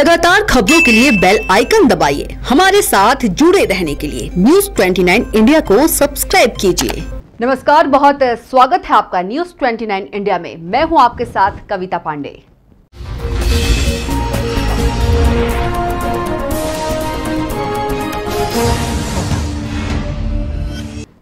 लगातार खबरों के लिए बेल आइकन दबाइए हमारे साथ जुड़े रहने के लिए न्यूज 29 इंडिया को सब्सक्राइब कीजिए नमस्कार बहुत स्वागत है आपका न्यूज 29 इंडिया में मैं हूं आपके साथ कविता पांडे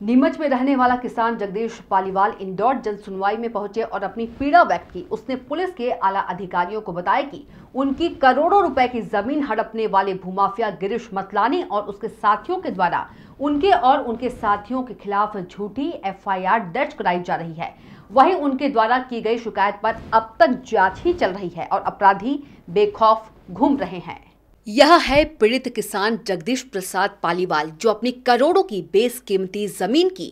नीमच में रहने वाला किसान जगदीश पालीवाल इंदौर जन सुनवाई में पहुंचे और अपनी पीड़ा व्यक्त की उसने पुलिस के आला अधिकारियों को बताया कि उनकी करोड़ों रुपए की जमीन हड़पने वाले भूमाफिया गिरीश मतलानी और उसके साथियों के द्वारा उनके और उनके साथियों के खिलाफ झूठी एफआईआर दर्ज कराई जा रही है वही उनके द्वारा की गई शिकायत पर अब तक जांच ही चल रही है और अपराधी बेखौफ घूम रहे हैं यह है पीड़ित किसान जगदीश प्रसाद पालीवाल जो अपनी करोड़ों की बेसकीमती जमीन की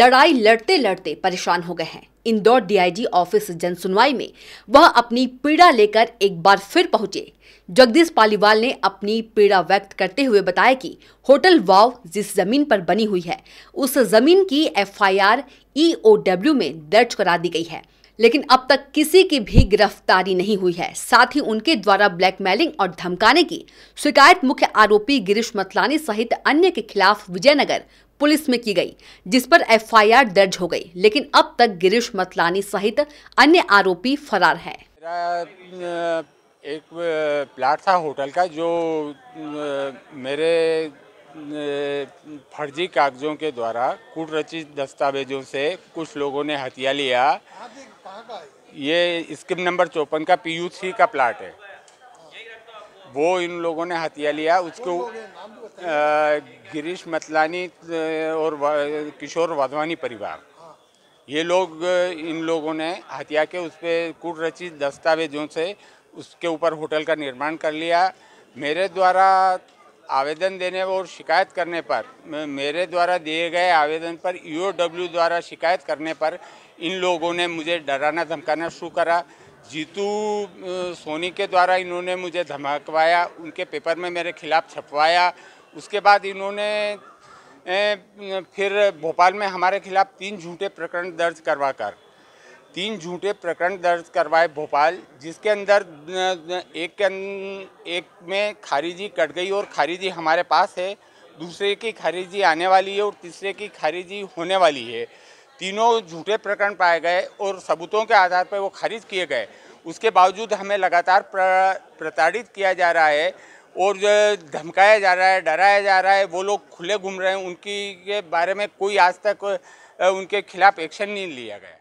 लड़ाई लड़ते लड़ते परेशान हो गए हैं इंदौर डीआईजी ऑफिस जनसुनवाई में वह अपनी पीड़ा लेकर एक बार फिर पहुंचे जगदीश पालीवाल ने अपनी पीड़ा व्यक्त करते हुए बताया कि होटल वाव जिस जमीन पर बनी हुई है उस जमीन की एफआईआर ईओडब्ल्यू में दर्ज करा दी गई है लेकिन अब तक किसी की भी गिरफ्तारी नहीं हुई है साथ ही उनके द्वारा ब्लैकमेलिंग और धमकाने की शिकायत मुख्य आरोपी गिरीश मतलानी सहित अन्य के खिलाफ विजयनगर पुलिस में की गई जिस पर एफआईआर दर्ज हो गई लेकिन अब तक गिरीश मतलानी सहित अन्य आरोपी फरार है एक प्लाट था होटल का जो मेरे फर्जी कागजों के द्वारा कुटरचित दस्तावेजों से कुछ लोगों ने हत्या लिया ये स्किम नंबर चौपन का पीयूसी का प्लाट है वो इन लोगों ने हत्या लिया उसको गिरीश मतलानी और किशोर वाधवानी परिवार ये लोग इन लोगों ने हत्या के उस पर कुटरचित दस्तावेजों से उसके ऊपर होटल का निर्माण कर लिया मेरे द्वारा आवेदन देने और शिकायत करने पर मेरे द्वारा दिए गए आवेदन पर ईओडब्ल्यू e द्वारा शिकायत करने पर इन लोगों ने मुझे डराना धमकाना शुरू करा जीतू सोनी के द्वारा इन्होंने मुझे धमकवाया उनके पेपर में मेरे खिलाफ़ छपवाया उसके बाद इन्होंने फिर भोपाल में हमारे खिलाफ़ तीन झूठे प्रकरण दर्ज करवा कर तीन झूठे प्रकरण दर्ज करवाए भोपाल जिसके अंदर एक के अं, एक में खारिजी कट गई और खारिजी हमारे पास है दूसरे की खारिजी आने वाली है और तीसरे की खारिजी होने वाली है तीनों झूठे प्रकरण पाए गए और सबूतों के आधार पर वो खारिज किए गए उसके बावजूद हमें लगातार प्र प्रताड़ित किया जा रहा है और जो धमकाया जा रहा है डराया जा रहा है वो लोग खुले घूम रहे हैं उनकी के बारे में कोई आज तक उनके खिलाफ़ एक्शन नहीं लिया गया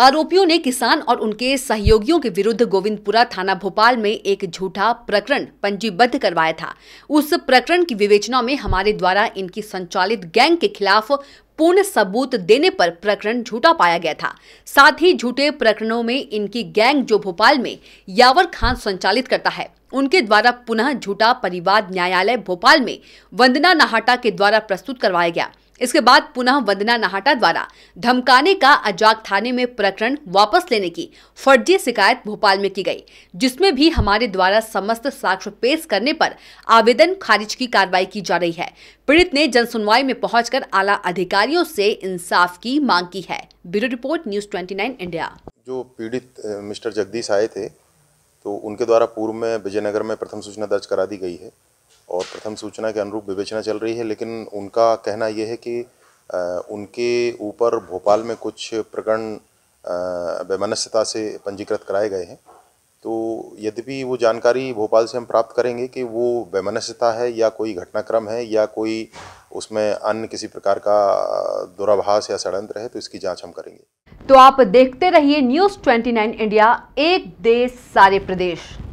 आरोपियों ने किसान और उनके सहयोगियों के विरुद्ध गोविंदपुरा थाना भोपाल में एक झूठा प्रकरण पंजीबद्ध करवाया था उस प्रकरण की विवेचना में हमारे द्वारा इनकी संचालित गैंग के खिलाफ पूर्ण सबूत देने पर प्रकरण झूठा पाया गया था साथ ही झूठे प्रकरणों में इनकी गैंग जो भोपाल में यावर खान संचालित करता है उनके द्वारा पुनः झूठा परिवाद न्यायालय भोपाल में वंदना नाहटा के द्वारा प्रस्तुत करवाया गया इसके बाद पुनः वंदना नाहटा द्वारा धमकाने का अजाक थाने में प्रकरण वापस लेने की फर्जी शिकायत भोपाल में की गई जिसमें भी हमारे द्वारा समस्त साक्ष्य पेश करने पर आवेदन खारिज की कार्रवाई की जा रही है पीड़ित ने जनसुनवाई में पहुंचकर आला अधिकारियों से इंसाफ की मांग की है bureau report news twenty India जो पीड़ित मिस्टर जगदीश आए थे तो उनके द्वारा पूर्व में विजयनगर में प्रथम सूचना दर्ज करा दी गई है और प्रथम सूचना के अनुरूप विवेचना चल रही है लेकिन उनका कहना यह है कि उनके ऊपर भोपाल में कुछ प्रकरण वैमनस्यता से पंजीकृत कराए गए हैं तो यद्यपि वो जानकारी भोपाल से हम प्राप्त करेंगे कि वो वैमनस्यता है या कोई घटनाक्रम है या कोई उसमें अन्य किसी प्रकार का दुराभास या षडयंत्र है तो इसकी जांच हम करेंगे तो आप देखते रहिए न्यूज 29 इंडिया एक देश सारे प्रदेश